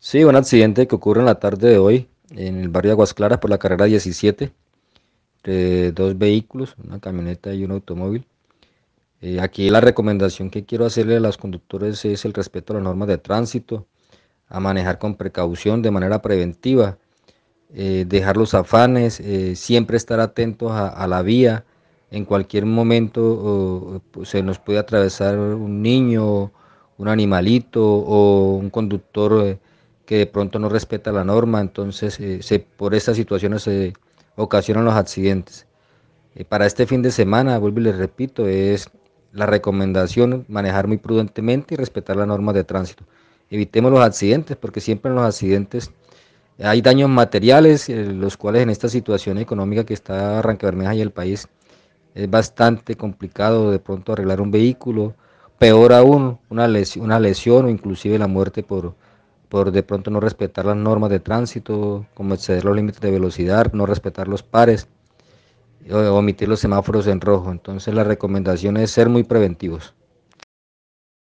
Sí, un accidente que ocurre en la tarde de hoy en el barrio de Aguas Claras por la carrera 17, dos vehículos, una camioneta y un automóvil. Eh, aquí la recomendación que quiero hacerle a los conductores es el respeto a las normas de tránsito, a manejar con precaución de manera preventiva, eh, dejar los afanes, eh, siempre estar atentos a, la vía. En cualquier momento se nos puede atravesar un niño, un animalito o un conductor que de pronto no respeta la norma, entonces eh, se, por estas situaciones se ocasionan los accidentes. Eh, para este fin de semana, vuelvo y les repito, es la recomendación manejar muy prudentemente y respetar las normas de tránsito. Evitemos los accidentes, porque siempre en los accidentes hay daños materiales, eh, los cuales en esta situación económica que está arrancando Bermeja y el país es bastante complicado de pronto arreglar un vehículo, peor aún una lesión, una lesión o inclusive la muerte por por de pronto no respetar las normas de tránsito, como exceder los límites de velocidad, no respetar los pares, eh, omitir los semáforos en rojo. Entonces la recomendación es ser muy preventivos.